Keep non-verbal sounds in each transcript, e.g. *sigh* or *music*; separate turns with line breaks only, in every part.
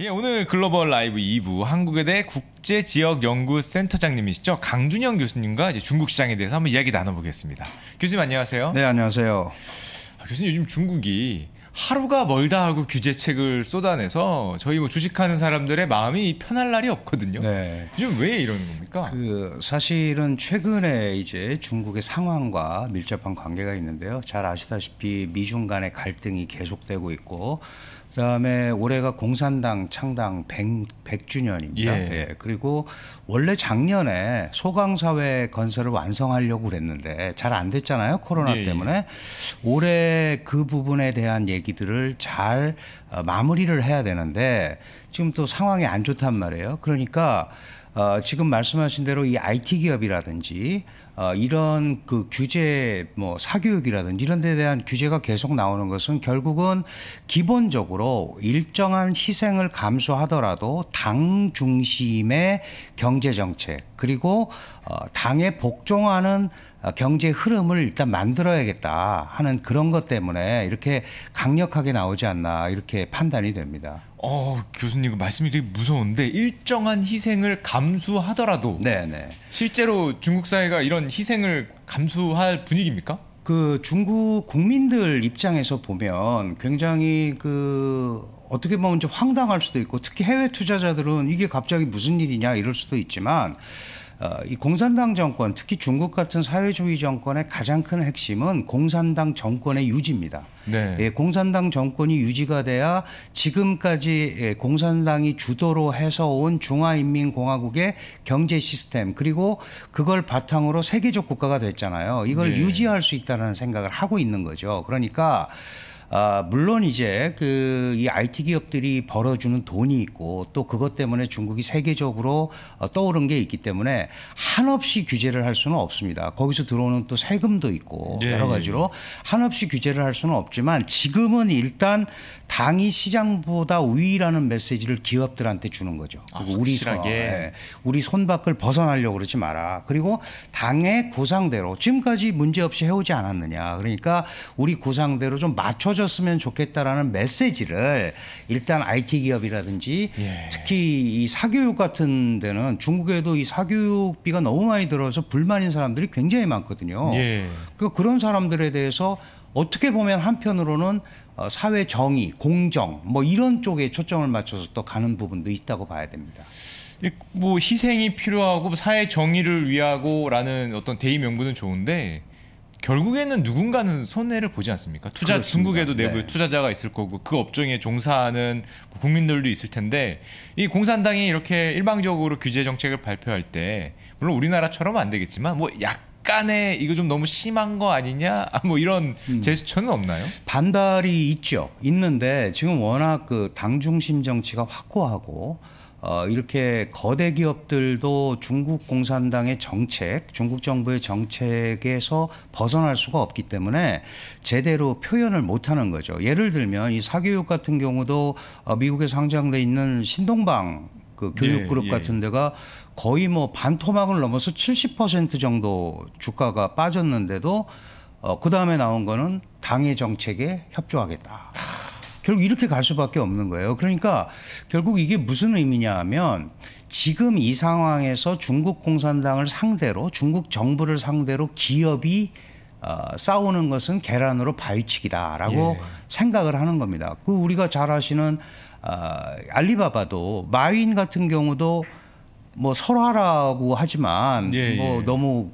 예, 오늘 글로벌 라이브 2부 한국에 대해 국제 지역 연구 센터장님이시죠. 강준영 교수님과 이제 중국 시장에 대해서 한번 이야기 나눠보겠습니다. 교수님 안녕하세요. 네, 안녕하세요. 아, 교수님 요즘 중국이 하루가 멀다 하고 규제책을 쏟아내서 저희 뭐 주식하는 사람들의 마음이 편할 날이 없거든요. 네. 요즘 왜 이러는 겁니까? 그
사실은 최근에 이제 중국의 상황과 밀접한 관계가 있는데요. 잘 아시다시피 미중 간의 갈등이 계속되고 있고 그다음에 올해가 공산당 창당 100, 주년입니다 예. 예. 그리고 원래 작년에 소강사회 건설을 완성하려고 그랬는데 잘 안 됐잖아요. 코로나 예, 예. 때문에. 올해 그 부분에 대한 얘기들을 잘 어, 마무리를 해야 되는데 지금 또 상황이 안 좋단 말이에요. 그러니까 어, 지금 말씀하신 대로 이 IT 기업이라든지 어, 이런 그 규제 뭐 사교육이라든지 이런 데 대한 규제가 계속 나오는 것은 결국은 기본적으로 일정한 희생을 감수하더라도 당 중심의 경제 정책 그리고 어, 당에 복종하는 아, 경제 흐름을 일단 만들어야겠다 하는 그런 것 때문에 이렇게 강력하게 나오지 않나 이렇게 판단이 됩니다.
어, 교수님 말씀이 되게 무서운데 일정한 희생을 감수하더라도 네네. 네. 실제로 중국 사회가 이런 희생을 감수할 분위기입니까? 그 중국
국민들 입장에서 보면 굉장히 그 어떻게 보면 좀 황당할 수도 있고 특히 해외 투자자들은 이게 갑자기 무슨 일이냐 이럴 수도 있지만 어, 이 공산당 정권, 특히 중국 같은 사회주의 정권의 가장 큰 핵심은 공산당 정권의 유지입니다. 네. 예, 공산당 정권이 유지가 돼야 지금까지 예, 공산당이 주도로 해서 온 중화인민공화국의 경제 시스템 그리고 그걸 바탕으로 세계적 국가가 됐잖아요. 이걸 네. 유지할 수 있다는 생각을 하고 있는 거죠. 그러니까 아, 물론 이제 그 이 IT 기업들이 벌어주는 돈이 있고 또 그것 때문에 중국이 세계적으로 어, 떠오른 게 있기 때문에 한없이 규제를 할 수는 없습니다. 거기서 들어오는 또 세금도 있고 네. 여러 예, 가지로 예. 한없이 규제를 할 수는 없지만 지금은 일단 당이 시장보다 위라는 메시지를 기업들한테 주는 거죠. 아, 우리 손, 네. 우리 손밖을 벗어나려고 그러지 마라. 그리고 당의 구상대로 지금까지 문제없이 해오지 않았느냐. 그러니까 우리 구상대로 좀 맞춰 커졌으면 좋겠다라는 메시지를 일단 IT 기업이라든지 예. 특히 이 사교육 같은 데는 중국에도 이 사교육비가 너무 많이 들어서 불만인 사람들이 굉장히 많거든요. 예. 그 그런 사람들에 대해서 어떻게 보면 한편으로는 어, 사회 정의, 공정 뭐 이런 쪽에 초점을 맞춰서 또 가는 부분도 있다고 봐야 됩니다.
뭐 희생이 필요하고 사회 정의를 위하고라는 어떤 대의 명분은 좋은데 결국에는 누군가는 손해를 보지 않습니까? 투자 그렇습니다. 중국에도 내부 네. 투자자가 있을 거고 그 업종에 종사하는 뭐 국민들도 있을 텐데 이 공산당이 이렇게 일방적으로 규제 정책을 발표할 때 물론 우리나라처럼안 되겠지만 뭐 약간의 이거 좀 너무 심한 거 아니냐 *laughs* 뭐 이런 음. 제스처는 없나요? 반발이 있죠. 있는데 지금 워낙 그 당 중심 정치가
확고하고 어, 이렇게 거대 기업들도 중국 공산당의 정책, 중국 정부의 정책에서 벗어날 수가 없기 때문에 제대로 표현을 못하는 거죠. 예를 들면 이 사교육 같은 경우도 어, 미국에 상장돼 있는 신동방 그 교육그룹 예, 예. 같은 데가 거의 뭐 반토막을 넘어서 70% 정도 주가가 빠졌는데도 어, 그 다음에 나온 거는 당의 정책에 협조하겠다. 결국 이렇게 갈 수밖에 없는 거예요. 그러니까 결국 이게 무슨 의미냐 하면 지금 이 상황에서 중국 공산당을 상대로 중국 정부를 상대로 기업이 어, 싸우는 것은 계란으로 바위치기다라고 예. 생각을 하는 겁니다. 그 우리가 잘 아시는 어, 알리바바도 마윈 같은 경우도 뭐설화라고 하지만 예, 예. 뭐 예. 너무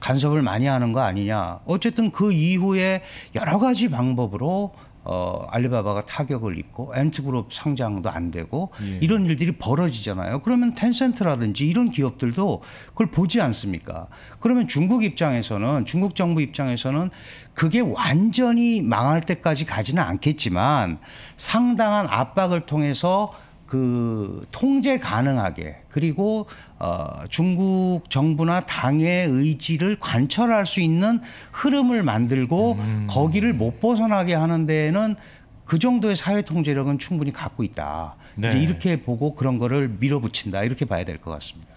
간섭을 많이 하는 거 아니냐. 어쨌든 그 이후에 여러 가지 방법으로 어, 알리바바가 타격을 입고 엔트그룹 성장도안 되고 예. 이런 일들이 벌어지잖아요. 그러면 텐센트라든지 이런 기업들도 그걸 보지 않습니까? 그러면 중국 입장에서는 중국 정부 입장에서는 그게 완전히 망할 때까지 가지는 않겠지만 상당한 압박을 통해서 그 통제 가능하게 그리고 어, 중국 정부나 당의 의지를 관철할 수 있는 흐름을 만들고 음. 거기를 못 벗어나게 하는 데에는 그 정도의 사회 통제력은 충분히 갖고 있다. 네. 이제 이렇게 보고 그런 거를 밀어붙인다. 이렇게 봐야 될 것 같습니다.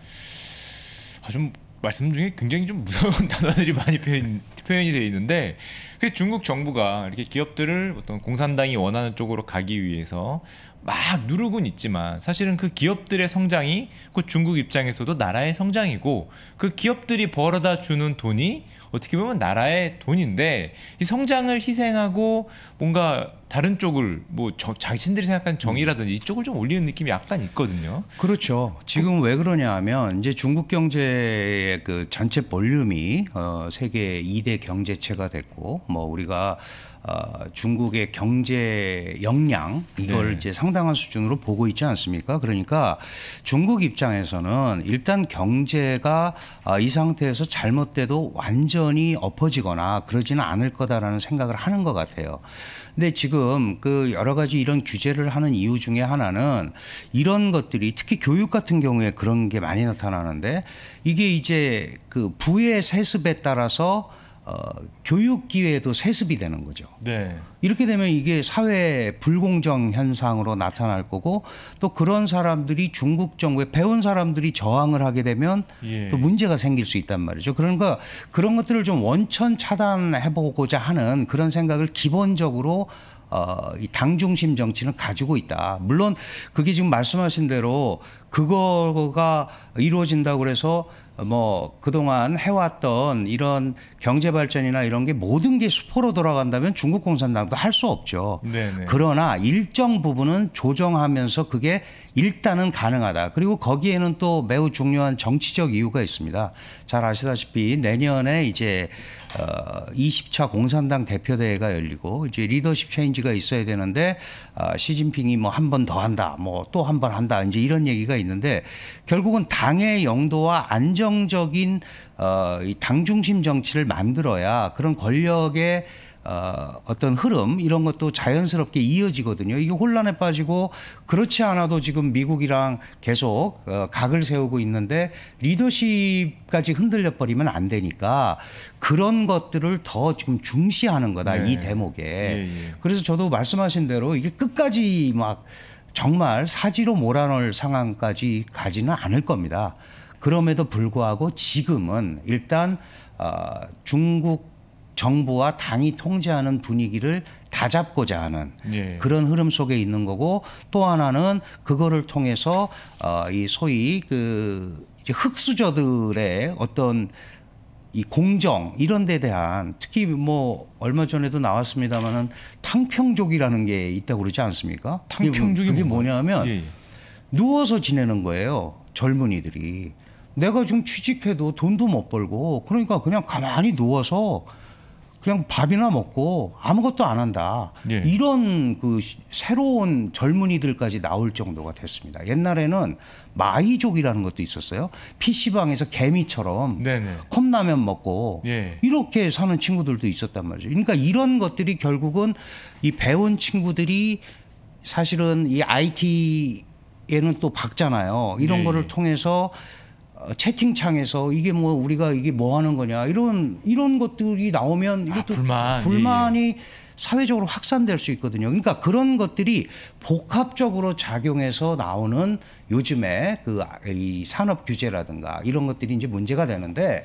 아, 좀 말씀 중에 굉장히 좀 무서운 *laughs* 단어들이 많이 표현, 표현이 되어 있는데 그래서 중국 정부가 이렇게 기업들을 어떤 공산당이 원하는 쪽으로 가기 위해서 막 누르곤 있지만 사실은 그 기업들의 성장이 곧 중국 입장에서도 나라의 성장이고 그 기업들이 벌어다 주는 돈이 어떻게 보면 나라의 돈인데 이 성장을 희생하고 뭔가 다른 쪽을 뭐 저, 자신들이 생각하는 정의라든지 이쪽을 좀 올리는 느낌이 약간 있거든요.
그렇죠. 지금 왜 그러냐 하면 이제 중국 경제의 그 전체 볼륨이 어 세계 2대 경제체가 됐고 뭐 우리가 어, 중국의 경제 역량 이걸 네. 이제 상당한 수준으로 보고 있지 않습니까? 그러니까 중국 입장에서는 일단 경제가 어, 이 상태에서 잘못돼도 완전히 엎어지거나 그러지는 않을 거다라는 생각을 하는 것 같아요. 근데 지금 그 여러 가지 이런 규제를 하는 이유 중에 하나는 이런 것들이 특히 교육 같은 경우에 그런 게 많이 나타나는데 이게 이제 그 부의 세습에 따라서 어, 교육 기회도 세습이 되는 거죠. 네. 이렇게 되면 이게 사회 불공정 현상으로 나타날 거고 또 그런 사람들이 중국 정부에 배운 사람들이 저항을 하게 되면 예. 또 문제가 생길 수 있단 말이죠. 그러니까 그런 것들을 좀 원천 차단해보고자 하는 그런 생각을 기본적으로 어, 이 당중심 정치는 가지고 있다. 물론 그게 지금 말씀하신 대로 그거가 이루어진다고 그래서 뭐 그동안 해왔던 이런 경제 발전이나 이런 게 모든 게 수포로 돌아간다면 중국 공산당도 할 수 없죠. 네네. 그러나 일정 부분은 조정하면서 그게 일단은 가능하다. 그리고 거기에는 또 매우 중요한 정치적 이유가 있습니다. 잘 아시다시피 내년에 이제 어, 20차 공산당 대표대회가 열리고 이제 리더십 체인지가 있어야 되는데 아, 시진핑이 뭐 한 번 더 한다, 뭐 또 한 번 한다, 이제 이런 얘기가 있는데 결국은 당의 영도와 안정적인 어, 이 당중심 정치를 만들어야 그런 권력의 어, 어떤 흐름 이런 것도 자연스럽게 이어지거든요. 이게 혼란에 빠지고 그렇지 않아도 지금 미국이랑 계속 어, 각을 세우고 있는데 리더십까지 흔들려 버리면 안 되니까 그런 것들을 더 지금 중시하는 거다 네. 이 대목에. 예, 예. 그래서 저도 말씀하신 대로 이게 끝까지 막 정말 사지로 몰아넣을 상황까지 가지는 않을 겁니다. 그럼에도 불구하고 지금은 일단 어, 중국 정부와 당이 통제하는 분위기를 다 잡고자 하는 예. 그런 흐름 속에 있는 거고 또 하나는 그거를 통해서 어, 이 소위 그 이제 흑수저들의 어떤 이 공정 이런 데 대한 특히 뭐 얼마 전에도 나왔습니다마는 탕평족이라는 게 있다고 그러지 않습니까? 뭐 탕평족이 그게 뭐냐면 예, 예. 누워서 지내는 거예요. 젊은이들이. 내가 지금 취직해도 돈도 못 벌고 그러니까 그냥 가만히 누워서 그냥 밥이나 먹고 아무것도 안 한다. 예. 이런 그 새로운 젊은이들까지 나올 정도가 됐습니다. 옛날에는 마이족이라는 것도 있었어요. PC방에서 개미처럼 네네. 컵라면 먹고 예. 이렇게 사는 친구들도 있었단 말이죠. 그러니까 이런 것들이 결국은 이 배운 친구들이 사실은 이 IT에는 또 박잖아요. 이런 예. 거를 예. 통해서 채팅창에서 이게 뭐 우리가 이게 뭐 하는 거냐 이런 이런 것들이 나오면 아, 이것도 아, 불만, 불만이 예, 예. 사회적으로 확산될 수 있거든요. 그러니까 그런 것들이 복합적으로 작용해서 나오는 요즘에 그이 아, 산업 규제라든가 이런 것들이 이제 문제가 되는데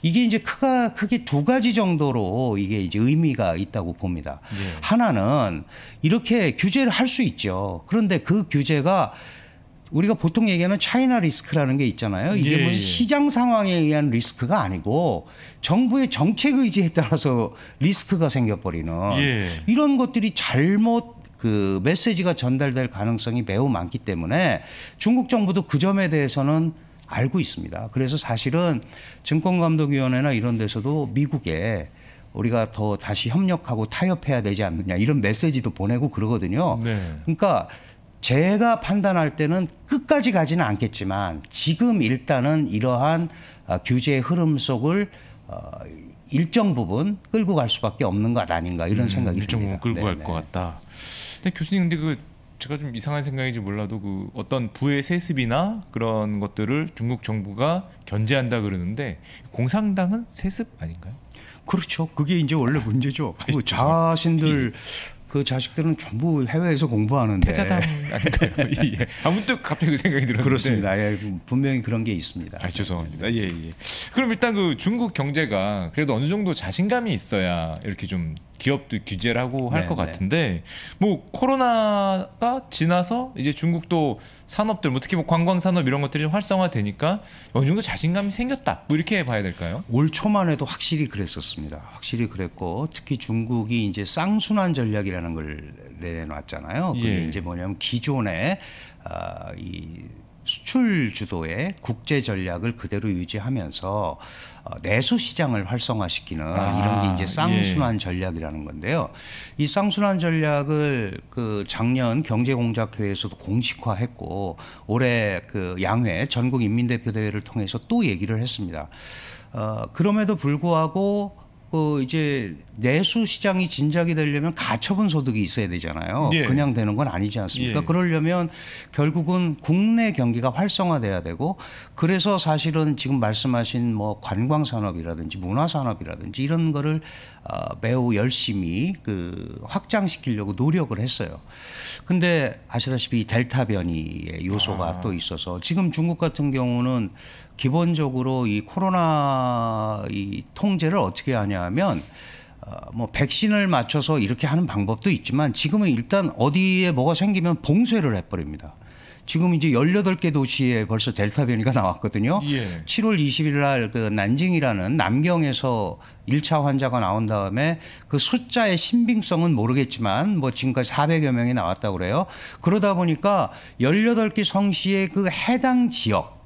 이게 이제 크가 크게 두 가지 정도로 이게 이제 의미가 있다고 봅니다. 예. 하나는 이렇게 규제를 할 수 있죠. 그런데 그 규제가 우리가 보통 얘기하는 차이나 리스크라는 게 있잖아요. 이게 예, 무슨 예. 시장 상황에 의한 리스크가 아니고 정부의 정책 의지에 따라서 리스크가 생겨버리는 예. 이런 것들이 잘못 그 메시지가 전달될 가능성이 매우 많기 때문에 중국 정부도 그 점에 대해서는 알고 있습니다. 그래서 사실은 증권감독위원회나 이런 데서도 미국에 우리가 더 다시 협력하고 타협해야 되지 않느냐 이런 메시지도 보내고 그러거든요. 네. 그러니까 제가 판단할 때는 끝까지 가지는 않겠지만 지금 일단은 이러한 어, 규제의 흐름 속을 어, 일정 부분 끌고 갈 수밖에 없는 것 아닌가 이런 음, 생각이 음, 일정 부분 끌고 갈것 네, 네.
같다. 근데 교수님 근데 그 제가 좀 이상한 생각인지 몰라도 그 어떤 부의 세습이나 그런 것들을 중국 정부가 견제한다 그러는데 공산당은 세습 아닌가요? 그렇죠. 그게 이제 원래 아, 문제죠. 아, 좌신들
그 아, 그 자식들은 전부 해외에서 공부하는데 태자당 *laughs* 예. 아무튼 갑자기 그 생각이 들었는데 그렇습니다. 예, 분명히 그런 게 있습니다. 아,
죄송합니다. 예, 예. 그럼 일단 그 중국 경제가 그래도 어느 정도 자신감이 있어야 이렇게 좀 기업도 규제를 하고 할것 네, 네. 같은데 뭐 코로나가 지나서 이제 중국도 산업들 뭐 특히 뭐 관광 산업 이런 것들이 활성화되니까 어느 정도 자신감이 생겼다 뭐 이렇게 봐야 될까요? 올 초만 해도 확실히 그랬었습니다. 확실히 그랬고 특히 중국이 이제
쌍순환 전략이라는 걸 내놨잖아요. 그게 예. 이제 뭐냐면 기존에 어, 이 수출 주도의 국제 전략을 그대로 유지하면서 어, 내수 시장을 활성화시키는 아, 이런 게 이제 쌍순환 예. 전략이라는 건데요. 이 쌍순환 전략을 그 작년 경제공작회에서도 공식화했고 올해 그 양회 전국 인민대표 대회를 통해서 또 얘기를 했습니다. 어, 그럼에도 불구하고 그 이제 내수 시장이 진작이 되려면 가처분 소득이 있어야 되잖아요. 예. 그냥 되는 건 아니지 않습니까? 예. 그러려면 결국은 국내 경기가 활성화돼야 되고 그래서 사실은 지금 말씀하신 뭐 관광 산업이라든지 문화 산업이라든지 이런 거를 어, 매우 열심히 그 확장시키려고 노력을 했어요. 근데 아시다시피 델타 변이의 요소가 아. 또 있어서 지금 중국 같은 경우는 기본적으로 이 코로나 이 통제를 어떻게 하냐면 하뭐 어, 백신을 맞춰서 이렇게 하는 방법도 있지만 지금은 일단 어디에 뭐가 생기면 봉쇄를 해버립니다. 지금 이제 18개 도시에 벌써 델타 변이가 나왔거든요. 예. 7월 20일 날 그 난징이라는 남경에서 1차 환자가 나온 다음에 그 숫자의 신빙성은 모르겠지만 뭐 지금까지 400여 명이 나왔다고 그래요. 그러다 보니까 18개 성시의 그 해당 지역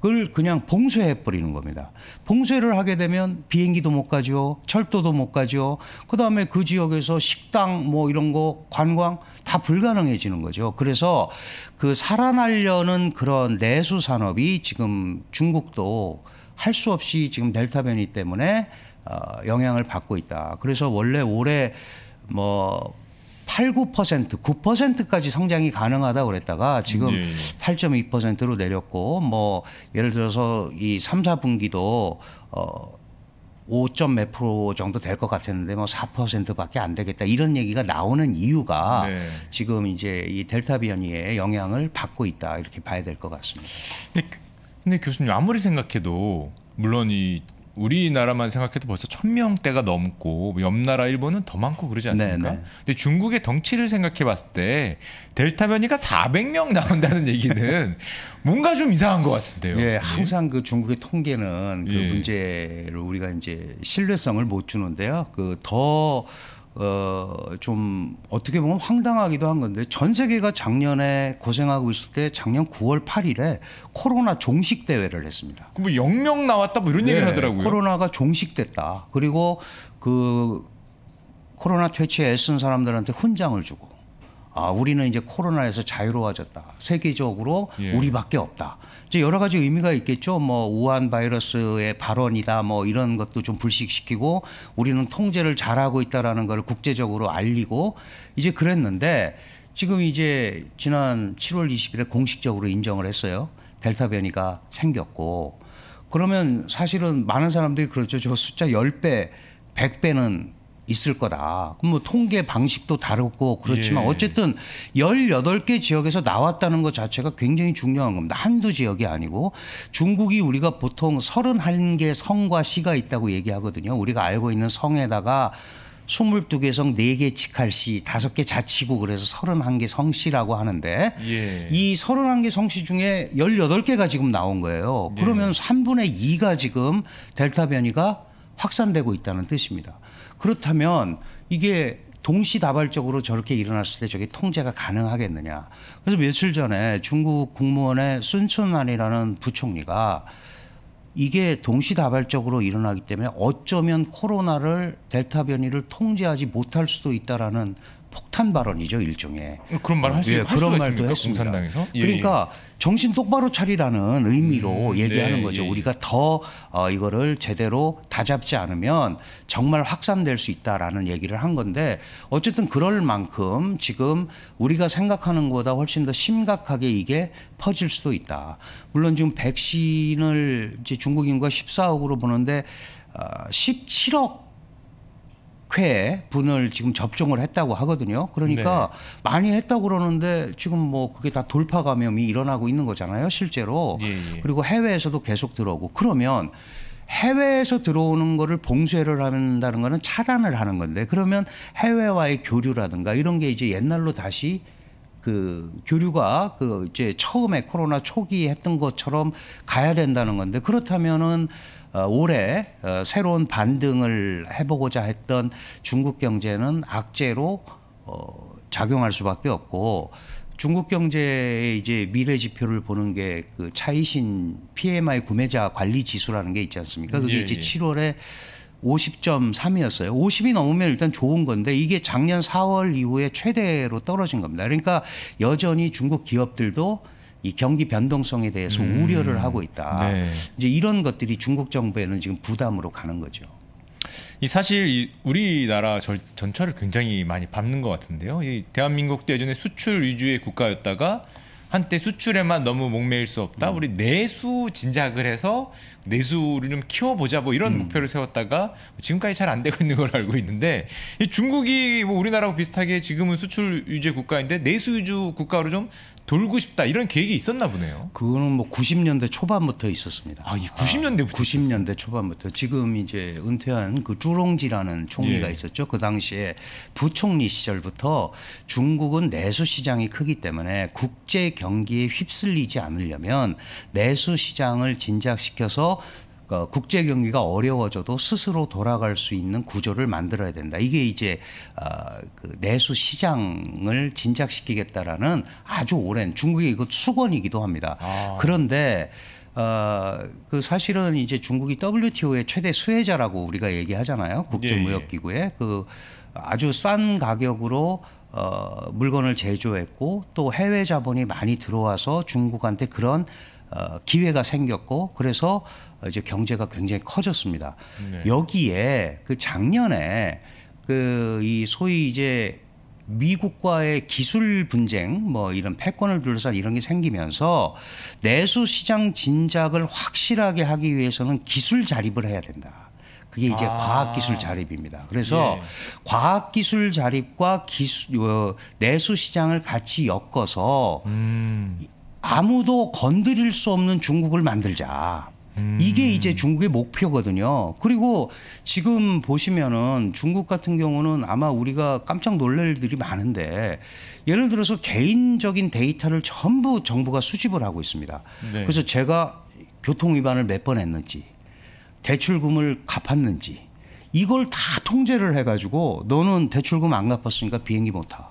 그걸 그냥 봉쇄해 버리는 겁니다. 봉쇄를 하게 되면 비행기도 못 가죠. 철도도 못 가죠. 그다음에 그 지역에서 식당 뭐 이런 거 관광 다 불가능해지는 거죠. 그래서 그 살아나려는 그런 내수 산업이 지금 중국도 할 수 없이 지금 델타 변이 때문에 어 영향을 받고 있다. 그래서 원래 올해 뭐 8, 9%, 9%까지 성장이 가능하다 고 그랬다가 지금 네. 8.2%로 내렸고 뭐 예를 들어서 이 3, 4분기도 어 5.몇 프로 정도 될 것 같았는데 뭐 4%밖에 안 되겠다 이런 얘기가 나오는 이유가 네. 지금 이제 이 델타 변이의 영향을 받고 있다
이렇게 봐야 될 것 같습니다. 근데, 근데 교수님 아무리 생각해도 물론 이 우리나라만 생각해도 벌써 천명대가 넘고 뭐 옆 나라 일본은 더 많고 그러지 않습니까? 네네. 네. 근데 중국의 덩치를 생각해 봤을 때 델타 변이가 400명 나온다는 *laughs* 얘기는 뭔가 좀 이상한 것 같은데요. 예, 항상 그 중국의 통계는 그 예.
문제를 우리가 이제 신뢰성을 못 주는데요. 그더 어좀 어떻게 보면 황당하기도 한 건데 전 세계가 작년에 고생하고 있을 때 작년 9월 8일에 코로나 종식 대회를 했습니다.
그뭐 영명 나왔다 뭐 이런 네, 얘기를 하더라고요.
코로나가 종식됐다. 그리고 그 코로나 퇴치에 애쓴 사람들한테 훈장을 주고 아 우리는 이제 코로나에서 자유로워졌다. 세계적으로 예. 우리밖에 없다. 이제 여러 가지 의미가 있겠죠. 뭐 우한 바이러스의 발원이다 뭐 이런 것도 좀 불식시키고 우리는 통제를 잘하고 있다라는 걸 국제적으로 알리고 이제 그랬는데 지금 이제 지난 7월 20일에 공식적으로 인정을 했어요. 델타 변이가 생겼고 그러면 사실은 많은 사람들이 그렇죠. 저 숫자 10배, 100배는 있을 거다. 그럼 뭐 통계 방식도 다르고 그렇지만 예. 어쨌든 18개 지역에서 나왔다는 것 자체가 굉장히 중요한 겁니다. 한두 지역이 아니고 중국이 우리가 보통 31개 성과 시가 있다고 얘기하거든요. 우리가 알고 있는 성에다가 22개 성, 4개 직할시, 5개 자치구 그래서 31개 성시라고 하는데 예. 이 31개 성시 중에 18개가 지금 나온 거예요. 네. 그러면 예. 3분의 2가 지금 델타 변이가 확산되고 있다는 뜻입니다. 그렇다면 이게 동시다발적으로 저렇게 일어났을 때 저게 통제가 가능하겠느냐. 그래서 며칠 전에 중국 국무원의 순천안이라는 부총리가 이게 동시다발적으로 일어나기 때문에 어쩌면 코로나를 델타 변이를 통제하지 못할 수도 있다라는 폭탄 발언이죠 일종의 그런 말할 수, 예, 그런 말도 있습니까? 했습니다. 공산당에서 예, 그러니까 예. 정신 똑바로 차리라는 의미로 음, 네, 얘기하는 네, 거죠. 예. 우리가 더 어, 이거를 제대로 다잡지 않으면 정말 확산될 수 있다라는 얘기를 한 건데 어쨌든 그럴 만큼 지금 우리가 생각하는 것보다 훨씬 더 심각하게 이게 퍼질 수도 있다. 물론 지금 백신을 이제 중국 인구가 14억으로 보는데 어, 17억 회 분을 지금 접종을 했다고 하거든요. 그러니까 네. 많이 했다고 그러는데 지금 뭐 그게 다 돌파 감염이 일어나고 있는 거잖아요, 실제로. 예, 예. 그리고 해외에서도 계속 들어오고 그러면 해외에서 들어오는 거를 봉쇄를 한다는 거는 차단을 하는 건데 그러면 해외와의 교류라든가 이런 게 이제 옛날로 다시 그 교류가 그 이제 처음에 코로나 초기 했던 것처럼 가야 된다는 건데 그렇다면은 어, 올해 어, 새로운 반등을 해보고자 했던 중국 경제는 악재로 어, 작용할 수밖에 없고 중국 경제의 이제 미래 지표를 보는 게그 차이신 PMI 구매자 관리 지수라는 게 있지 않습니까? 그게 예, 이제 예. 7월에 50.3이었어요. 50이 넘으면 일단 좋은 건데 이게 작년 4월 이후에 최대로 떨어진 겁니다. 그러니까 여전히 중국 기업들도 이 경기 변동성에 대해서 음. 우려를 하고 있다. 네. 이제 이런 것들이 중국 정부에는 지금 부담으로 가는 거죠.
이 사실 이 우리나라 절, 전철을 굉장히 많이 밟는 것 같은데요. 이 대한민국도 예전에 수출 위주의 국가였다가 한때 수출에만 너무 목매일 수 없다. 음. 우리 내수 진작을 해서 내수를 좀 키워보자 뭐 이런 음. 목표를 세웠다가 지금까지 잘 안 되고 있는 걸 알고 있는데 중국이 뭐우리나라하고 비슷하게 지금은 수출 유제 국가인데 내수 유주 국가로 좀 돌고 싶다 이런 계획이 있었나 보네요. 그거는 뭐 90년대 초반부터 있었습니다. 아, 이 90년대부터. 90년대 아, 초반부터
지금 이제 은퇴한 그 주롱지라는 총리가 예. 있었죠. 그 당시에 부총리 시절부터 중국은 내수 시장이 크기 때문에 국제 경기에 휩쓸리지 않으려면 내수 시장을 진작시켜서 통 어, 국제 경기가 어려워져도 스스로 돌아갈 수 있는 구조를 만들어야 된다. 이게 이제 어, 그 내수 시장을 진작시키겠다라는 아주 오랜 중국의 이거 수건이기도 합니다. 아. 그런데 어그 사실은 이제 중국이 WTO의 최대 수혜자라고 우리가 얘기하잖아요. 국제무역기구에 예, 예. 그 아주 싼 가격으로 어 물건을 제조했고 또 해외 자본이 많이 들어와서 중국한테 그런 어, 기회가 생겼고 그래서 이제 경제가 굉장히 커졌습니다. 네. 여기에 그 작년에 그 이 소위 이제 미국과의 기술 분쟁 뭐 이런 패권을 둘러싼 이런 게 생기면서 내수 시장 진작을 확실하게 하기 위해서는 기술 자립을 해야 된다.
그게 이제 아. 과학기술 자립입니다. 그래서 예.
과학기술 자립과 기술 어, 내수 시장을 같이 엮어서 음. 아무도 건드릴 수 없는 중국을 만들자. 음. 이게 이제 중국의 목표거든요. 그리고 지금 보시면은 중국 같은 경우는 아마 우리가 깜짝 놀랄 일들이 많은데 예를 들어서 개인적인 데이터를 전부 정부가 수집을 하고 있습니다. 네. 그래서 제가 교통 위반을 몇 번 했는지 대출금을 갚았는지 이걸 다 통제를 해가지고 너는 대출금 안 갚았으니까 비행기 못 타.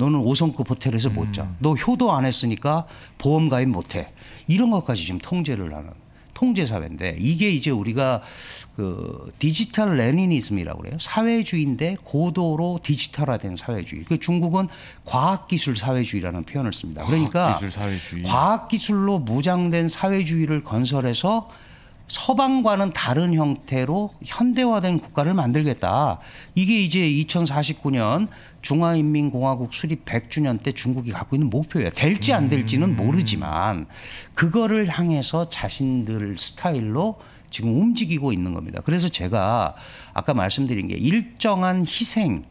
너는 오성급 호텔에서 음. 못 자. 음. 너 효도 안 했으니까 보험 가입 못 해. 이런 것까지 지금 통제를 하는 통제 사회인데 이게 이제 우리가 그 디지털 레니니즘이라고 그래요. 사회주의인데 고도로 디지털화된 사회주의. 그 중국은 과학기술 사회주의라는 표현을 씁니다. 그러니까 과학기술, 사회주의. 과학기술로 무장된 사회주의를 건설해서 서방과는 다른 형태로 현대화된 국가를 만들겠다. 이게 이제 2049년 중화인민공화국 수립 100주년 때 중국이 갖고 있는 목표예요. 될지 안 될지는 음. 모르지만 그거를 향해서 자신들 스타일로 지금 움직이고 있는 겁니다. 그래서 제가 아까 말씀드린 게 일정한 희생,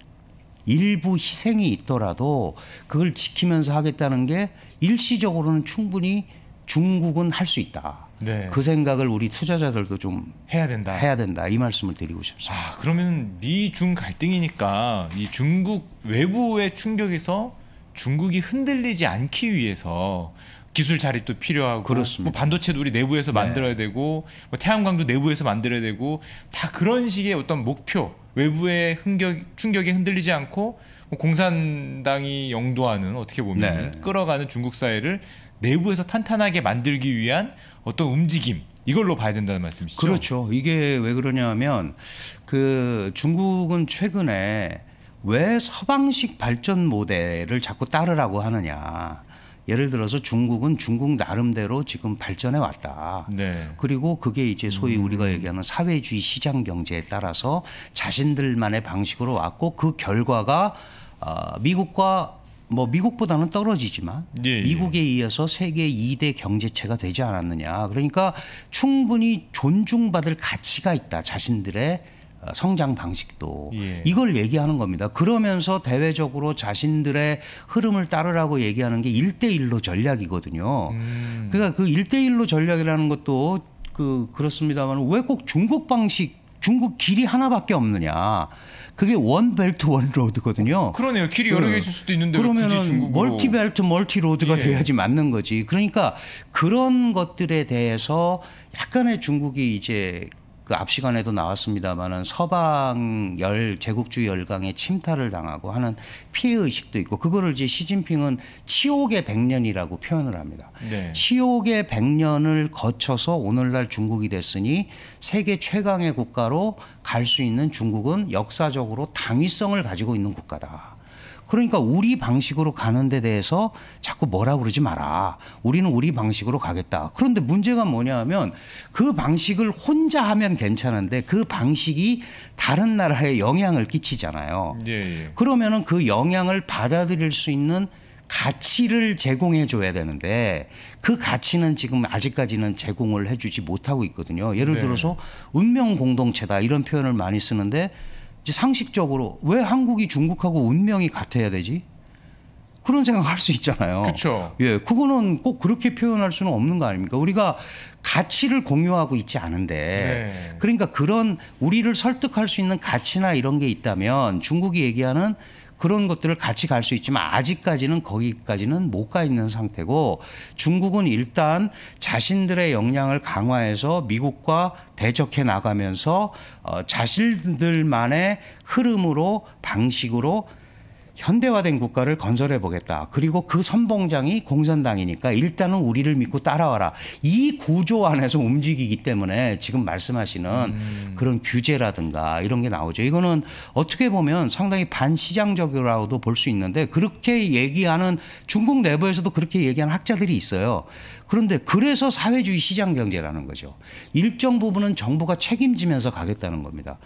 일부 희생이 있더라도 그걸 지키면서 하겠다는 게 일시적으로는 충분히 중국은 할 수 있다. 네. 그 생각을 우리 투자자들도 좀 해야 된다. 해야 된다. 이 말씀을 드리고 싶습니다.
아, 그러면 미중 갈등이니까 이 중국 외부의 충격에서 중국이 흔들리지 않기 위해서 기술 자립도 필요하고 그렇습니다. 뭐 반도체도 우리 내부에서 네. 만들어야 되고 뭐 태양광도 내부에서 만들어야 되고 다 그런 식의 어떤 목표 외부의 흥격, 충격에 흔들리지 않고 뭐 공산당이 영도하는 어떻게 보면 네. 끌어가는 중국 사회를 내부에서 탄탄하게 만들기 위한 어떤 움직임 이걸로 봐야 된다는 말씀이시죠? 그렇죠. 이게 왜 그러냐면 그 중국은 최근에 왜
서방식 발전 모델을 자꾸 따르라고 하느냐. 예를 들어서 중국은 중국 나름대로 지금 발전해 왔다. 네. 그리고 그게 이제 소위 음. 우리가 얘기하는 사회주의 시장 경제에 따라서 자신들만의 방식으로 왔고 그 결과가 어, 미국과 뭐 미국보다는 떨어지지만 예, 예. 미국에 이어서 세계 2대 경제체가 되지 않았느냐. 그러니까 충분히 존중받을 가치가 있다. 자신들의 어, 성장 방식도 예. 이걸 얘기하는 겁니다. 그러면서 대외적으로 자신들의 흐름을 따르라고 얘기하는 게1대1로 전략이거든요. 음. 그러니까 그1대1로 전략이라는 것도 그 그렇습니다만 왜 꼭 중국 방식 중국 길이 하나밖에 없느냐. 그게 원 벨트 원 로드거든요. 그러네요. 길이 여러 음. 개 있을 수도 있는데 그러면 멀티 벨트 멀티 로드가 예. 돼야지 맞는 거지. 그러니까 그런 것들에 대해서 약간의 중국이 이제 그앞 시간에도 나왔습니다만은 서방 열 제국주의 열강의 침탈을 당하고 하는 피해 의식도 있고 그거를 이제 시진핑은 치욕의 백년이라고 표현을 합니다. 네. 치욕의 백년을 거쳐서 오늘날 중국이 됐으니 세계 최강의 국가로 갈 수 있는 중국은 역사적으로 당위성을 가지고 있는 국가다. 그러니까 우리 방식으로 가는 데 대해서 자꾸 뭐라 그러지 마라. 우리는 우리 방식으로 가겠다. 그런데 문제가 뭐냐 하면 그 방식을 혼자 하면 괜찮은데 그 방식이 다른 나라에 영향을 끼치잖아요. 예, 예. 그러면은 그 영향을 받아들일 수 있는 가치를 제공해 줘야 되는데 그 가치는 지금 아직까지는 제공을 해주지 못하고 있거든요. 예를 네. 들어서 운명 공동체다 이런 표현을 많이 쓰는데 상식적으로 왜 한국이 중국하고 운명이 같아야 되지? 그런 생각할 수 있잖아요. 그렇죠. 예, 그거는 꼭 그렇게 표현할 수는 없는 거 아닙니까? 우리가 가치를 공유하고 있지 않은데, 네. 그러니까 그런 우리를 설득할 수 있는 가치나 이런 게 있다면 중국이 얘기하는 그런 것들을 같이 갈 수 있지만 아직까지는 거기까지는 못 가 있는 상태고 중국은 일단 자신들의 역량을 강화해서 미국과 대적해 나가면서 어, 자신들만의 흐름으로 방식으로 현대화된 국가를 건설해 보겠다. 그리고 그 선봉장이 공산당이니까 일단은 우리를 믿고 따라와라. 이 구조 안에서 움직이기 때문에 지금 말씀하시는 음. 그런 규제라든가 이런 게 나오죠. 이거는 어떻게 보면 상당히 반시장적이라고도 볼 수 있는데 그렇게 얘기하는 중국 내부에서도 그렇게 얘기하는 학자들이 있어요. 그런데 그래서 사회주의 시장 경제라는 거죠. 일정 부분은 정부가 책임지면서 가겠다는 겁니다.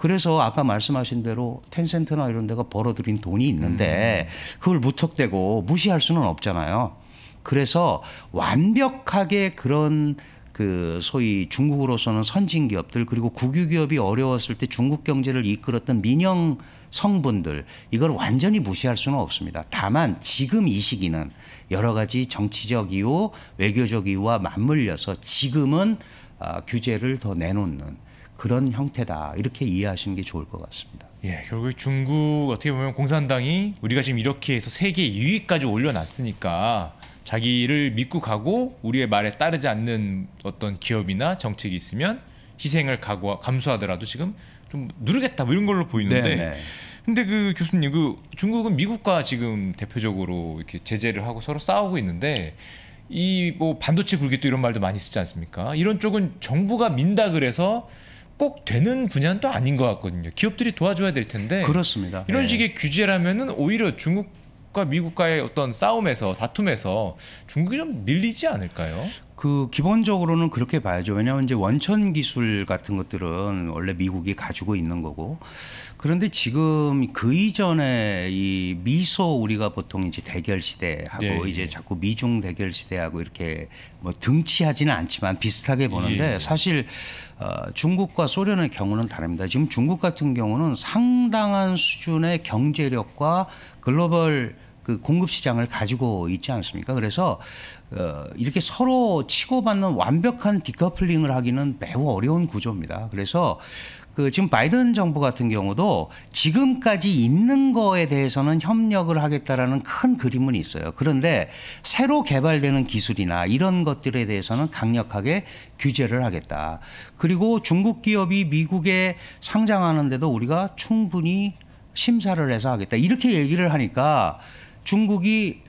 그래서 아까 말씀하신 대로 텐센트나 이런 데가 벌어들인 돈이 있는데 음. 그걸 무턱대고 무시할 수는 없잖아요. 그래서 완벽하게 그런 그 소위 중국으로서는 선진 기업들 그리고 국유 기업이 어려웠을 때 중국 경제를 이끌었던 민영 성분들 이걸 완전히 무시할 수는 없습니다. 다만 지금 이 시기는 여러 가지 정치적 이유, 외교적 이유와 맞물려서 지금은 아, 규제를 더 내놓는 그런 형태다 이렇게 이해하시는 게 좋을 것 같습니다.
예, 결국 중국 어떻게 보면 공산당이 우리가 지금 이렇게 해서 세계 2위까지 올려놨으니까 자기를 믿고 가고 우리의 말에 따르지 않는 어떤 기업이나 정책이 있으면 희생을 각오 감수하더라도 지금 좀 누르겠다 뭐 이런 걸로 보이는데 네네. 네. 근데 그 교수님 그 중국은 미국과 지금 대표적으로 이렇게 제재를 하고 서로 싸우고 있는데 이 뭐 반도체 굴기도 이런 말도 많이 쓰지 않습니까 이런 쪽은 정부가 민다 그래서 꼭 되는 분야는 또 아닌 것 같거든요. 기업들이 도와줘야 될 텐데 그렇습니다. 이런 네. 식의 규제라면은 오히려 중국 과 미국과의 어떤 싸움에서 다툼에서 중국이 좀 밀리지 않을까요? 그 기본적으로는 그렇게 봐야죠. 왜냐하면 이제 원천 기술 같은 것들은
원래 미국이 가지고 있는 거고 그런데 지금 그 이전에 이 미소 우리가 보통 이제 대결 시대하고 네, 이제 자꾸 미중 대결 시대하고 이렇게 뭐 등치하지는 않지만 비슷하게 보는데 예. 사실 어, 중국과 소련의 경우는 다릅니다. 지금 중국 같은 경우는 상당한 수준의 경제력과 글로벌 그 공급 시장을 가지고 있지 않습니까? 그래서 어, 이렇게 서로 치고받는 완벽한 디커플링을 하기는 매우 어려운 구조입니다. 그래서 그 지금 바이든 정부 같은 경우도 지금까지 있는 거에 대해서는 협력을 하겠다라는 큰 그림은 있어요. 그런데 새로 개발되는 기술이나 이런 것들에 대해서는 강력하게 규제를 하겠다. 그리고 중국 기업이 미국에 상장하는데도 우리가 충분히 심사를 해서 하겠다. 이렇게 얘기를 하니까 중국이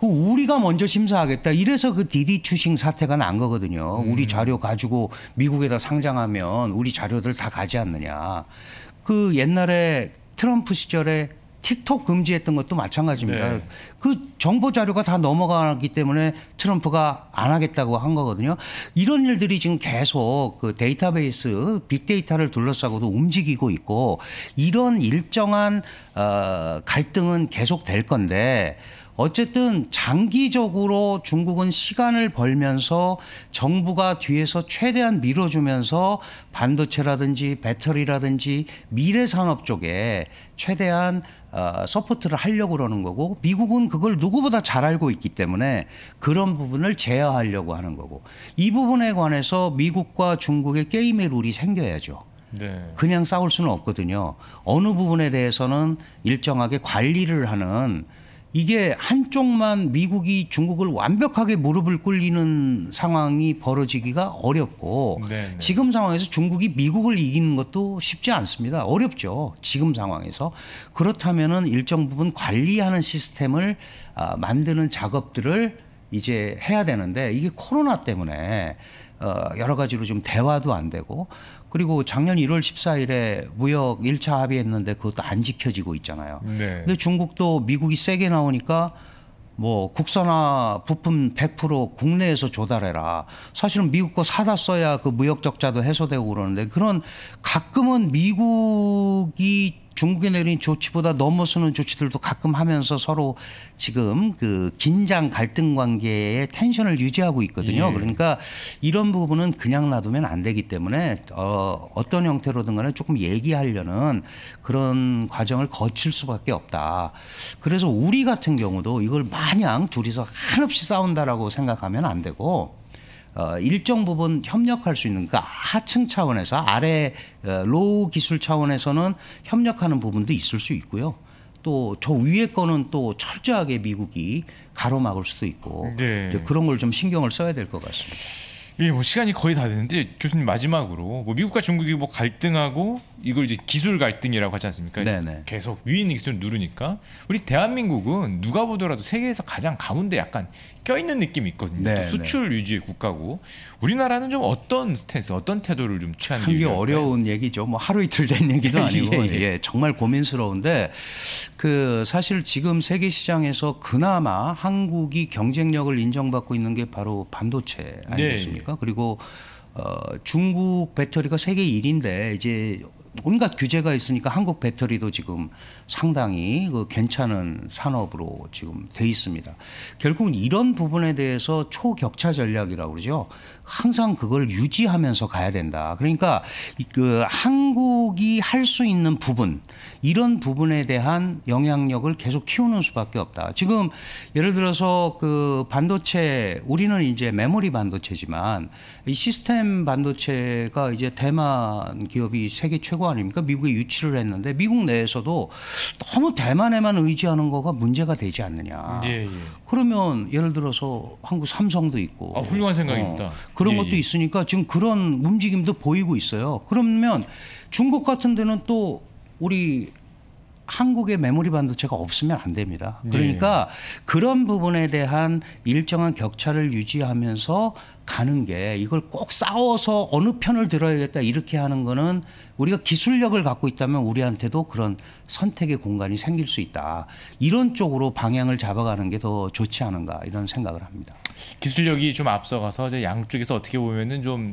그 우리가 먼저 심사하겠다. 이래서 그 디디 추싱 사태가 난 거거든요. 음. 우리 자료 가지고 미국에다 상장하면 우리 자료들 다 가지 않느냐. 그 옛날에 트럼프 시절에 틱톡 금지했던 것도 마찬가지입니다. 네. 그 정보 자료가 다 넘어가기 때문에 트럼프가 안 하겠다고 한 거거든요. 이런 일들이 지금 계속 그 데이터베이스 빅데이터를 둘러싸고도 움직이고 있고 이런 일정한 어, 갈등은 계속 될 건데 어쨌든 장기적으로 중국은 시간을 벌면서 정부가 뒤에서 최대한 밀어주면서 반도체라든지 배터리라든지 미래 산업 쪽에 최대한 어, 서포트를 하려고 그러는 거고 미국은 그걸 누구보다 잘 알고 있기 때문에 그런 부분을 제어하려고 하는 거고 이 부분에 관해서 미국과 중국의 게임의 룰이 생겨야죠. 네. 그냥 싸울 수는 없거든요. 어느 부분에 대해서는 일정하게 관리를 하는 이게 한쪽만 미국이 중국을 완벽하게 무릎을 꿇리는 상황이 벌어지기가 어렵고 네네. 네. 지금 상황에서 중국이 미국을 이기는 것도 쉽지 않습니다. 어렵죠. 지금 상황에서 그렇다면은 일정 부분 관리하는 시스템을 아, 만드는 작업들을 이제 해야 되는데 이게 코로나 때문에 어, 여러 가지로 좀 대화도 안 되고 그리고 작년 1월 14일에 무역 1차 합의했는데 그것도 안 지켜지고 있잖아요. 네. 근데 중국도 미국이 세게 나오니까 뭐 국산화 부품 100% 국내에서 조달해라. 사실은 미국 거 사다 써야 그 무역 적자도 해소되고 그러는데 그런 가끔은 미국이 중국이 내린 조치보다 넘어서는 조치들도 가끔 하면서 서로 지금 그 긴장 갈등 관계의 텐션을 유지하고 있거든요. 예. 그러니까 이런 부분은 그냥 놔두면 안 되기 때문에 어, 어떤 형태로든 간에 조금 얘기하려는 그런 과정을 거칠 수밖에 없다. 그래서 우리 같은 경우도 이걸 마냥 둘이서 한없이 싸운다라고 생각하면 안 되고 어, 일정 부분 협력할 수 있는 그러니까 하층 차원에서 아래 어, 로우 기술 차원에서는 협력하는 부분도 있을 수 있고요. 또 저 위에 거는 또 철저하게 미국이 가로막을 수도 있고 네. 그런 걸 좀 신경을
써야 될 것 같습니다. 예, 뭐 시간이 거의 다 됐는데 교수님 마지막으로 뭐 미국과 중국이 뭐 갈등하고 이걸 이제 기술 갈등이라고 하지 않습니까? 네네. 계속 위에 있는 기술을 누르니까 우리 대한민국은 누가 보더라도 세계에서 가장 가운데 약간 껴있는 느낌이 있거든요. 네 수출 유지의 국가고 우리나라는 좀 어떤 스탠스, 어떤 태도를 좀 취하는 게 어려운 얘기죠. 뭐 하루 이틀 된 얘기도 *laughs* 예, 아니고 예, 예. 예, 정말 고민스러운데 그
사실 지금 세계 시장에서 그나마 한국이 경쟁력을 인정받고 있는 게 바로 반도체 네. 아니겠습니까? 네. 그리고 어, 중국 배터리가 세계 1인데 이제 온갖 규제가 있으니까 한국 배터리도 지금 상당히 그 괜찮은 산업으로 지금 돼 있습니다. 결국은 이런 부분에 대해서 초격차 전략이라고 그러죠. 항상 그걸 유지하면서 가야 된다. 그러니까 그 한국이 할 수 있는 부분 이런 부분에 대한 영향력을 계속 키우는 수밖에 없다. 지금 예를 들어서 그 반도체 우리는 이제 메모리 반도체지만 이 시스템 반도체가 이제 대만 기업이 세계 최고 아닙니까? 미국에 유치를 했는데 미국 내에서도 너무 대만에만 의지하는 거가 문제가 되지 않느냐. 예, 예. 그러면 예를 들어서 한국 삼성도 있고 아, 훌륭한 생각입니다. 어, 그런 예, 것도 예. 있으니까 지금 그런 움직임도 보이고 있어요. 그러면 중국 같은 데는 또 우리 한국의 메모리 반도체가 없으면 안 됩니다. 예. 그러니까 네. 그런 부분에 대한 일정한 격차를 유지하면서 가는 게 이걸 꼭 싸워서 어느 편을 들어야겠다 이렇게 하는 거는 우리가 기술력을 갖고 있다면 우리한테도 그런 선택의 공간이 생길 수 있다. 이런 쪽으로 방향을 잡아가는 게 더 좋지 않은가 이런 생각을 합니다. 기술력이 좀
앞서가서 이제 양쪽에서 어떻게 보면은 좀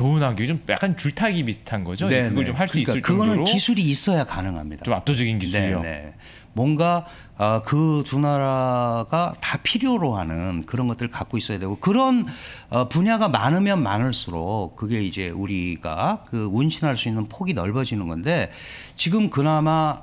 좋은 환경이 좀 약간 줄타기 비슷한 거죠. 네네. 그걸 네. 좀 할수 그러니까 있을 그거는 정도로 기술이
있어야 가능합니다. 좀 압도적인 네, 기술이요. 네네. 뭔가 어, 아, 그두 나라가 다 필요로 하는 그런 것들을 갖고 있어야 되고 그런 어, 분야가 많으면 많을수록 그게 이제 우리가 그 운신할 수 있는 폭이 넓어지는 건데 지금 그나마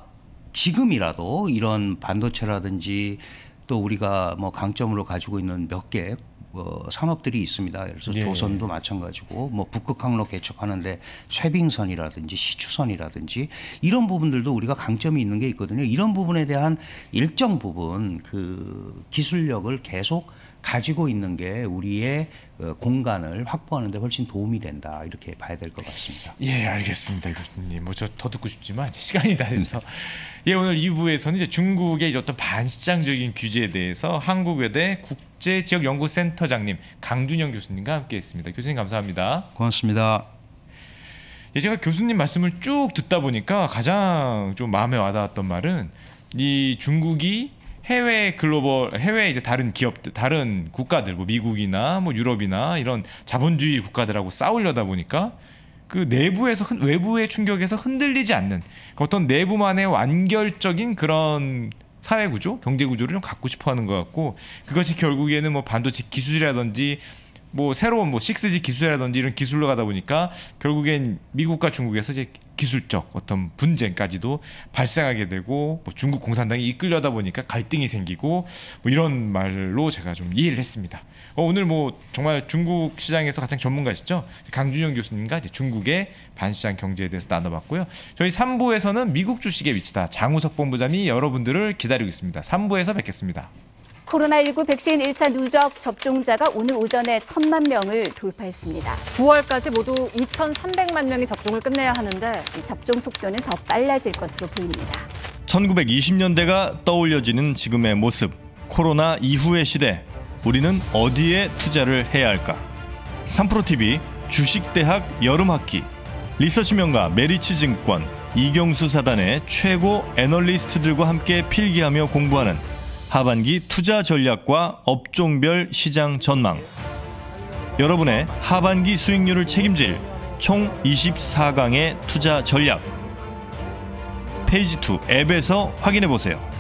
지금이라도 이런 반도체라든지 또 우리가 뭐 강점으로 가지고 있는 몇개 어, 산업들이 있습니다. 그래서 예. 조선도 마찬가지고 뭐 북극 항로 개척하는데 쇠빙선이라든지 시추선이라든지 이런 부분들도 우리가 강점이 있는 게 있거든요. 이런 부분에 대한 일정 부분 그 기술력을 계속 가지고 있는 게 우리의 어, 공간을 확보하는 데 훨씬 도움이 된다 이렇게 봐야 될 것 같습니다.
예, 알겠습니다. 뭐저 더 듣고 싶지만 시간이 다 돼서 예, 오늘 2부에서는 이제 중국의 어떤 반시장적인 규제에 대해서 한국외대 국제 지역 연구센터장님 강준영 교수님과 함께 했습니다. 교수님 감사합니다. 고맙습니다. 예, 제가 교수님 말씀을 쭉 듣다 보니까 가장 좀 마음에 와닿았던 말은 이 중국이 해외 글로벌 해외 이제 다른 기업들 다른 국가들 뭐 미국이나 뭐 유럽이나 이런 자본주의 국가들하고 싸우려다 보니까 그 내부에서 흔, 외부의 충격에서 흔들리지 않는 그 어떤 내부만의 완결적인 그런 사회 구조, 경제 구조를 좀 갖고 싶어 하는 것 같고 그것이 결국에는 뭐 반도체 기술이라든지 뭐 새로운 뭐 6G 기술이라든지 이런 기술로 가다 보니까 결국엔 미국과 중국에서 이제 기술적 어떤 분쟁까지도 발생하게 되고 뭐 중국 공산당이 이끌려다 보니까 갈등이 생기고 뭐 이런 말로 제가 좀 이해를 했습니다. 어, 오늘 뭐 정말 중국 시장에서 가장 전문가시죠 강준영 교수님과 이제 중국의 반시장 경제에 대해서 나눠봤고요. 저희 3부에서는 미국 주식에 위치다 장우석 본부장이 여러분들을 기다리고 있습니다. 3부에서 뵙겠습니다. 코로나19 백신 1차 누적 접종자가 오늘 오전에 천만 명을 돌파했습니다. 9월까지 모두 2,300만 명이 접종을 끝내야 하는데 이 접종 속도는 더 빨라질 것으로 보입니다. 1920년대가 떠올려지는 지금의 모습. 코로나 이후의 시대. 우리는 어디에 투자를 해야 할까? 3프로TV 주식대학 여름학기. 리서치명가 메리츠증권 이경수 사단의 최고 애널리스트들과 함께 필기하며 공부하는 하반기 투자 전략과 업종별 시장 전망. 여러분의 하반기 수익률을 책임질 총 24강의 투자 전략. 페이지 2 앱에서 확인해 보세요.